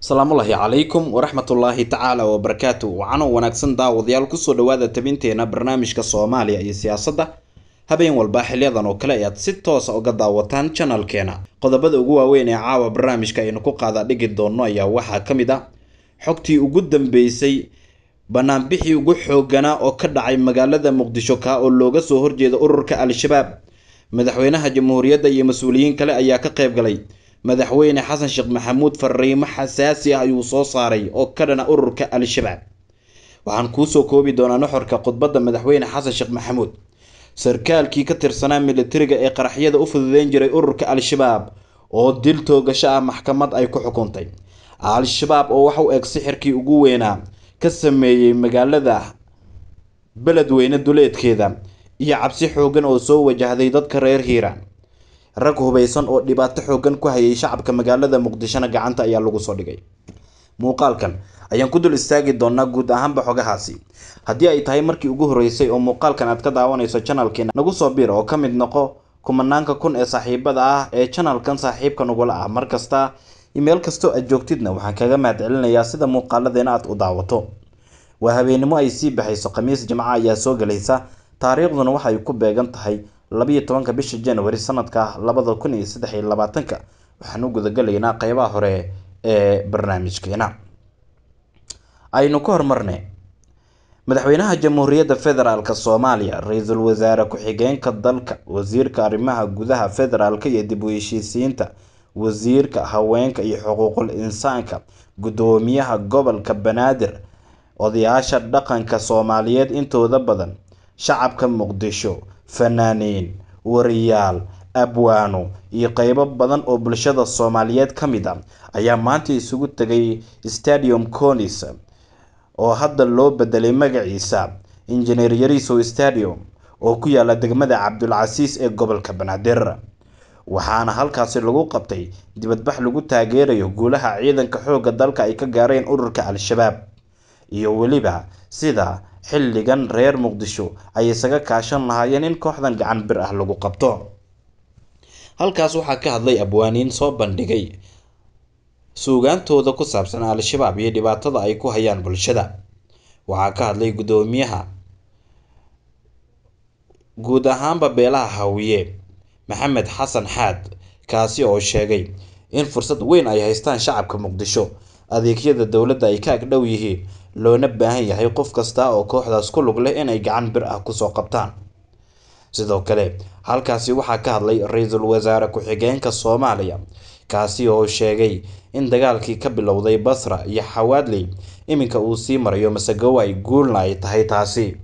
asalaamullaahi calaykum waraxmatullaahi tacaala wabarakaatu wacano wanaagsan daawadayaal kusoo dhawaada tabinteena barnaamijka soomaaliya iyo siyaasadda habeen walba xilyadan oo kale ayaad si toosa ah uga daawataan janalkeena qodobada ugu waaweyn ee caawa barnaamijka aynu ku qaada dhigi doonno ayaa waxaa ka mid a ah. xogtii ugu dambeysay banaanbixii ugu xooganaa oo ka dhacay magaalada muqdisho kaa oo looga soo horjeeda ururka al-shabaab madaxweynaha jamhuuriyadda iyo mas-uuliyiin kale ayaa ka qayb galay madaxweyne xasan sheekh maxamuud fariimo xasaasi ah ayuu soo saaray oo ka dhana ururka al-shabaab waxaan kuusoo koobi doonaa nuxurka khudbadda madaxweyne xasan sheekh maxamuud sarkaalkii ka tirsanaa militariga ee qaraxyada u fududeyn jiray ururka al-shabaab oo dil toogasho ah maxkamad ay ku xukuntay al-shabaab oo wax u eg sixirkii ugu weynaa ka sameeyey magaalada beledweyne duleedkeeda iyo cabsi xoogan oo soo wajahday dadka reer hiiran rag hubaysan oo dhibaato xoogan ku hayay shacabka magaalada muqdishona gacanta ayaa lagu soo dhigay muuqaalkan ayaan ku dul istaagi doonaa guud ahaanba xogahaasi haddii ay tahay markii ugu horreysay oo muuqaalkan aad ka daawanayso janalkeena nagu soo biir oo ka mid noqo kumanaanka kun ee saaxiibada ah ee janalkan saaxiibka nagula ah mar kasta imeel kastoo aad joogtidna waxaan kaga mahad celinayaa sida muuqaaladeena aad u daawato waa habeennimo ay sii baxayso khamiis jimco ayaa soo galaysa taariikhduna waxay ku beegan tahay labiyo tobanka bisha january sanadka labada kun iyo saddex iyo labaatanka waxaan u gudagalaynaa qeybaha hore ee barnaamijkeena aynu ka hormarnay madaxweynaha jamhuuriyadda federaalk soomaaliya ra-iisul wasaare ku-xigeenka dalka wasiirka arrimaha gudaha federaalka iyo dib u heshiisiinta wasiirka haweenka iyo xuquuqul insaanka guddoomiyaha gobolka banaadir odayaasha dhaqanka soomaaliyeed intooda badan shacabka muqdisho fanaaniin, wariyaal, abwaano iyo qaybo badan oo bulshada Soomaaliyeed ka mid a ayaa maanta isugu tegay Stadium conis oo hadda loo bedelay magaciisa Engineer Yariso Stadium oo ku yaala degmada Cabdulcasiis ee gobolka Banaadir waxaana halkaasi lagu qabtay dibadbax lagu taageerayo guulaha ciidanka xoogga dalka ay ka gaareen ururka Al-shabaab iyo weliba sida xilligan reer muqdisho ay isaga kaashan lahaayeen in kooxdan gacan bir ah lagu qabto halkaas waxaa ka hadlay abwaaniin soo bandhigay suugaantooda ku saabsan al-shabaab iyo dhibaatada ay ku hayaan bulshada waxaa ka hadlay guddoomiyaha guud ahaanba beelaha hawiye maxamed xasan xaad kaasi oo sheegay in fursad weyn ay haystaan shacabka muqdisho adeegyada dowladda ay ka agdhow yihiin loona baahan yahay qof kasta oo kooxdaas ku lug leh inay gacan bir ah kusoo qabtaan sidoo kale halkaasi waxaa ka hadlay ra-iisul wasaare ku-xigeenka soomaaliya kaasi oo sheegay in dagaalkii ka bilowday basra iyo xawaadley iminka uu sii marayo masegow ay guulna ay tahay taasi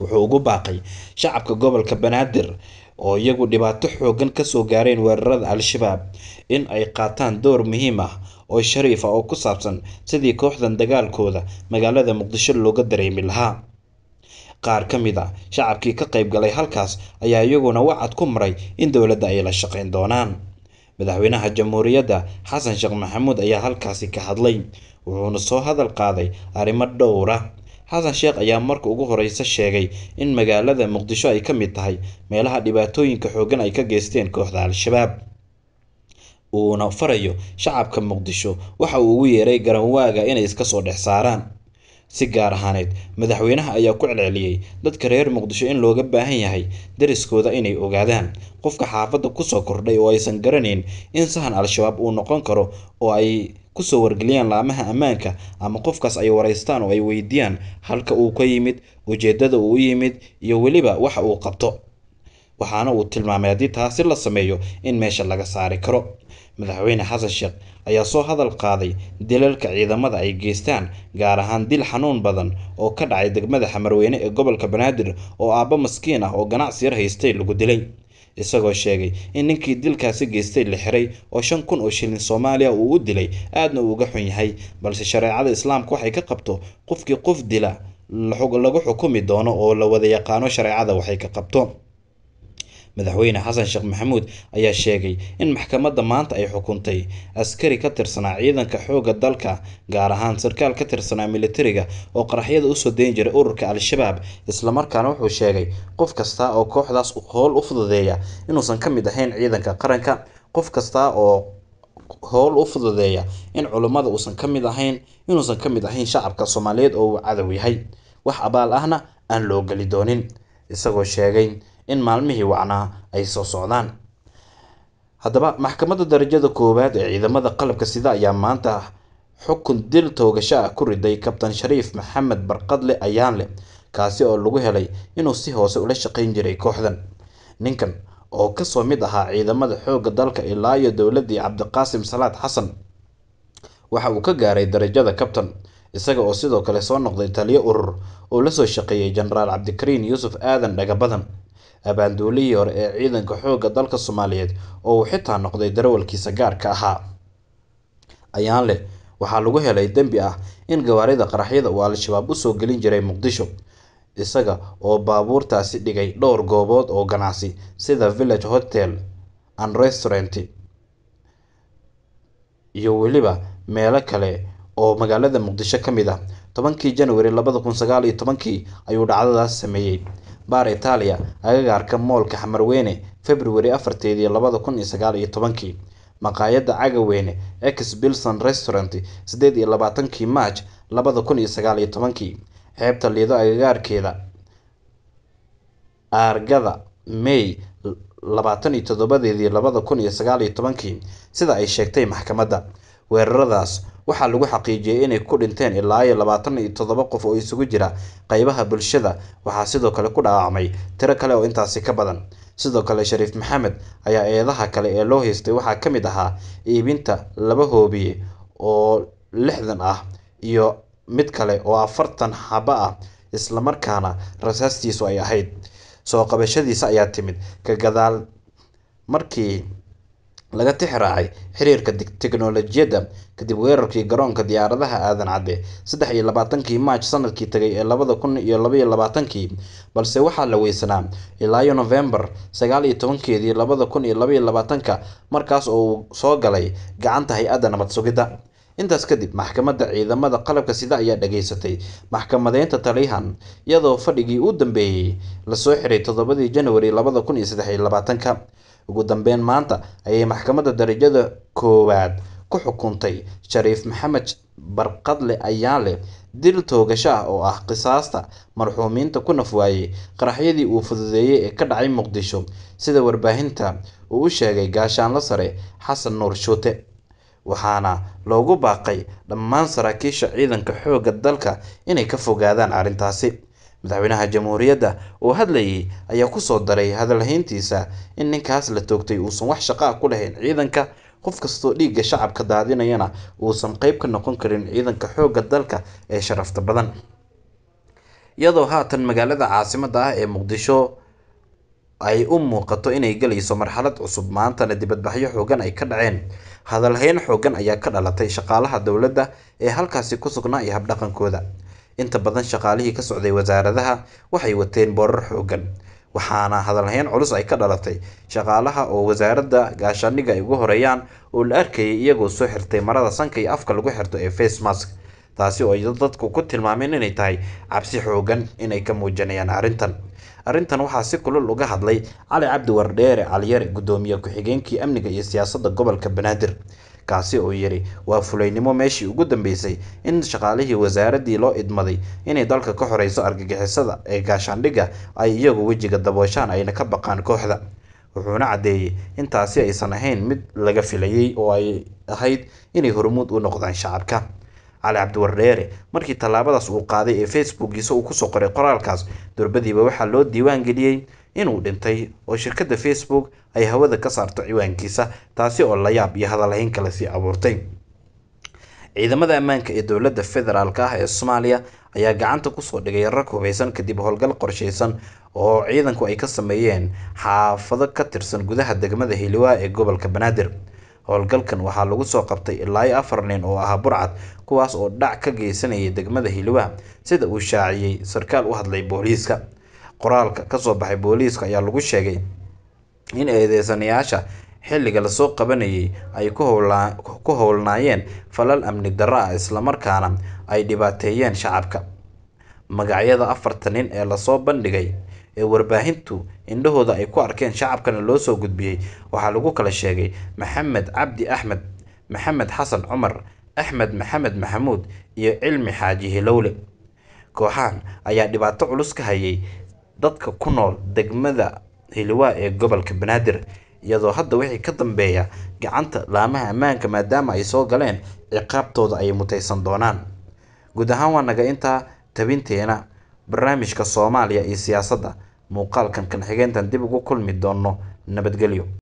wuxuu ugu baaqay shacabka gobolka banaadir oo iyagu dhibaato xoogan kasoo gaareen weerarada al-shabaab in ay qaataan door muhiim ah oo shariif ah oo ku saabsan sidii kooxdan dagaalkooda magaalada muqdisho looga dareemi lahaa qaar ka mid a ah shacabkii ka qayb galay halkaas ayaa iyaguna wacad ku maray in dowladda ay la shaqayn doonaan madaxweynaha jamhuuriyadda xasan sheekh maxamuud ayaa halkaasi ka hadlay wuxuuna soo hadal qaaday arrimo dhowra xasan sheekh ayaa marka ugu horeysa sheegay in magaalada muqdisho ay ka mid tahay meelaha dhibaatooyinka xooggan ay ka geysteen kooxda al-shabaab uuna farayo shacabka muqdisho waxa uu ugu yeeray garanwaaga inay iska soo dhex saaraan si gaar ahaaneed madaxweynaha ayaa ku celceliyey dadka reer muqdisho in looga baahan yahay deriskooda inay ogaadaan qofka xaafadda kusoo kordhay oo aysan garanayn in sahan al-shabaab uu noqon karo oo ay kusoo wargeliyaan laamaha ammaanka ama qofkaas ay wareystaan oo ay weydiiyaan halka uu ka yimid ujeeddada uu u yimid iyo weliba waxa uu qabto waxaana uu tilmaamay haddii taasi la sameeyo in meesha laga saari karo madaxweyne xasan sheekh ayaa soo hadal qaaday dilalka ciidamada ay geystaan gaar ahaan dil xanuun badan oo ka dhacay degmada xamarweyne ee gobolka banaadir oo aabbo maskiin ah oo ganacsiyar haystay lagu dilay isagoo sheegay in ninkii dilkaasi geystay la xiray oo shan kun oo shilin soomaaliya uu u dilay aadna uu uga xun yahay balse shareecada islaamka waxay ka qabto qofkii qof dila lagu xukumi doono oo la wada yaqaano shareecada waxay ka qabto madaxweyne xasan sheekh maxamuud ayaa sheegay in maxkamadda maanta ay xukuntay askari ka tirsanaa ciidanka xoogga dalka gaar ahaan sarkaal ka tirsanaa militariga oo qaraxyada usoo dayn jiray ururka al-shabaab islamarkaana wuxuu sheegay qof kasta oo kooxdaas howl u fududeeya inuusan ka mid ahayn ciidanka qaranka qof kasta oo howl u fududeeya in culimmada uusan ka mid ahayn inuusan ka mid ahayn shacabka soomaaliyeed oo uu cadow yahay wax abaal ahna aan loo geli doonin isagoo sheegay in maalmihii wacnaa ay soo socdaan haddaba maxkamadda darajada koowaad ee ciidamada qalabka sida ayaa maanta xukun dil toogasho ah ku riday kabtan shariif maxamed barqadle ayaanle kaasi oo lagu helay inuu si hoose ula shaqayn jiray kooxdan ninkan oo kasoo mid ahaa ciidamada xoogga dalka ilaa iyo dowladii cabdiqaasim salaad xasan waxa uu ka gaaray darajada kabtan isaga oo sidoo kale soo noqday taliyo urur oo lasoo shaqeeyay jenaraal cabdikariin yuusuf aadan dhagabadan abaandoolihii hore ee ciidanka xoogga dalka soomaaliyeed oo uu xitaa noqday darawalkiisa gaarka ahaa ayaan leh waxaa lagu helay dembi ah in gawaarida qaraxyada uu al-shabaab usoo gelin jiray muqdisho isaga oo baabuurtaasi dhigay dhowr goobood oo ganacsi sida village hotel and restaurant iyo weliba meelo kale oo magaalada muqdisho ka mid ah tobankii januari labada kun sagaal iyo tobankii ayuu dhacdadaas sameeyey baar itaaliya agagaarka moolka xamarweyne februari afarteedii labada kun iyo sagaal iyo tobankii maqaayadda cagaweyne ex bilson restaurant siddeed iyo labaatankii march labada kun iyo sagaal iyo tobankii xeebta liido agagaarkeeda aargada may labaatan iyo toddobadeedii labada kun iyo sagaal iyo tobankii sida ay sheegtay maxkamadda weeraradaas waxaa lagu xaqiijiyey inay ku dhinteen ilaa iyo labaatan iyo toddoba qof oo isugu jira qaybaha bulshada waxaa sidoo kale ku dhaawacmay tiro kale oo intaasi ka badan sidoo kale shariif maxamed ayaa eedaha kale ee loo haystay waxaa ka mid ahaa iibinta laba hoobiye oo lixdan ah iyo mid kale oo afartan haba ah islamarkaana rasaastiisu ay ahayd soo qabashadiisa ayaa timid ka gadaal markii laga tixraacay xiriirka teknolojiyadda kadib weerarkii garoonka diyaaradaha aadan cadde saddex iyo labaatankii maaj sanadkii tagay ee labada kun iyo labaiyo labaatankii balse waxaa la weysanaa ilaayo novembar sagaal iyo tobankeedii labada kun iyo labaiyo labaatanka markaas oo uu soo galay gacanta hay-adda nabad sugidda intaas kadib maxkamadda ciidamada qalabka sida ayaa dhageysatay maxkamadeynta taliyahan iyadoo fadhigii u dambeeyey lasoo xiray toddobadii janwari labada kun iyo saddex iyo labaatanka Ugu dambeyn, maanta ayay maxkamadda darajada koowaad ku xukuntay Shariif maxamed Barqadle Ayaale dil toogasho ah oo ah qisaasta marxuumiinta ku nafwaayay qaraxyadii uu fududeeyay ee ka dhacay Muqdisho, sida warbaahinta uu u sheegay gaashaanla Sare Xasan Nuur Shute. Waxaana loogu baaqay dhammaan saraakiisha ciidanka xoogga dalka inay ka fogaadaan arrintaasi madaxweynaha jamhuuriyadda oo hadlayay ayaa kusoo daray hadalhayntiisa in ninkaas la toogtay uusan wax shaqaa ah ku lahayn ciidanka qof kastoo dhiigga shacabka daadinayana uusan qeyb ka noqon karin ciidanka xoogga dalka ee sharafta badan iyadoo haatan magaalada caasimada ah ee muqdisho ay u muuqato inay galayso marxalad cusub maantana dibadbaxyo xoogan ay ka dhaceen hadalhayn xoogan ayaa ka dhalatay shaqaalaha dowladda ee halkaasi ku sugnaa iyo habdhaqankooda inta badan shaqaalihii ka socday wasaaradaha waxay wateen boorar xooggan waxaana hadalhayn culus ay ka dhalatay shaqaalaha oo wasaaradda gaashaaniga ay ugu horeeyaan oo la arkayay iyagoo soo xirtay marada sanka iyo afka lagu xirto ee face mask taasi oo ay dadku ku tilmaameen inay tahay cabsi xoogan inay ka muujanayaan arrintan arrintan waxaa si kulul uga hadlay cali cabdi wardheere caliyare guddoomiye ku-xigeenkii amniga iyo siyaasadda gobolka banaadir kaasi uu yidhi waa fulaynimo meeshii ugu dambeysay in shaqaalihii wasaaraddii loo idmaday inay dalka ka xorayso argagixisada ee gaashaandhigga ay iyagu wejiga dabooshaan ayna ka baqaan kooxda wuxuuna caddeeyey in taasi aysan ahayn mid laga filayey oo ay ahayd inay hormuud u noqdaan shacabka cali cabdiwardheere markii tallaabadaas uu qaaday ee facebookiisa uu kusoo qoray qoraalkaas durbadiiba waxaa loo diiwaan geliyey inuu dhintay oo shirkadda facebook ay hawada ka saarto ciwaankiisa taasi oo layaab iyo hadalhayn kale sii abuurtay ciidamada ammaanka ee dowladda federaalka ah ee soomaaliya ayaa gacanta kusoo dhigay rag hubeysan kadib howlgal qorsheysan oo ciidanku ay ka sameeyeen xaafado ka tirsan gudaha degmada hiiliwaa ee gobolka banaadir howlgalkan waxaa lagu soo qabtay ilaa afar nin oo ahaa burcad kuwaas oo dhac ka geysanayay degmada hiiliwaa sida uu shaaciyey sarkaal u hadlay booliiska qoraalka kasoo baxay booliiska ayaa lagu sheegay in eedeysanayaasha xilliga lasoo qabanayay ay ku howlnaayeen falal amni darra ah islamarkaana ay dhibaateeyeen shacabka magacyada afarta nin ee lasoo bandhigay ee warbaahintu indhahooda ay ku arkeen shacabkana loo soo gudbiyey waxaa lagu kala sheegay maxamed cabdi axmed maxamed xasan cumar axmed maxamed maxamuud iyo cilmi xaaji hilowle kooxahan ayaa dhibaato culus ka hayay dadka ku nool degmada hiliwaa ee gobolka Banaadir iyadoo hadda wixii ka dambeeya gacanta laamaha ammaanka maadaama ay soo galeen ciqaabtooda ay mutaysan doonaan. Guud ahaan waa naga intaa tabinteena barnaamijka Soomaaliya iyo siyaasadda. Muuqaalkan kan xigeentan dib ugu kulmi doono. Nabadgelyo.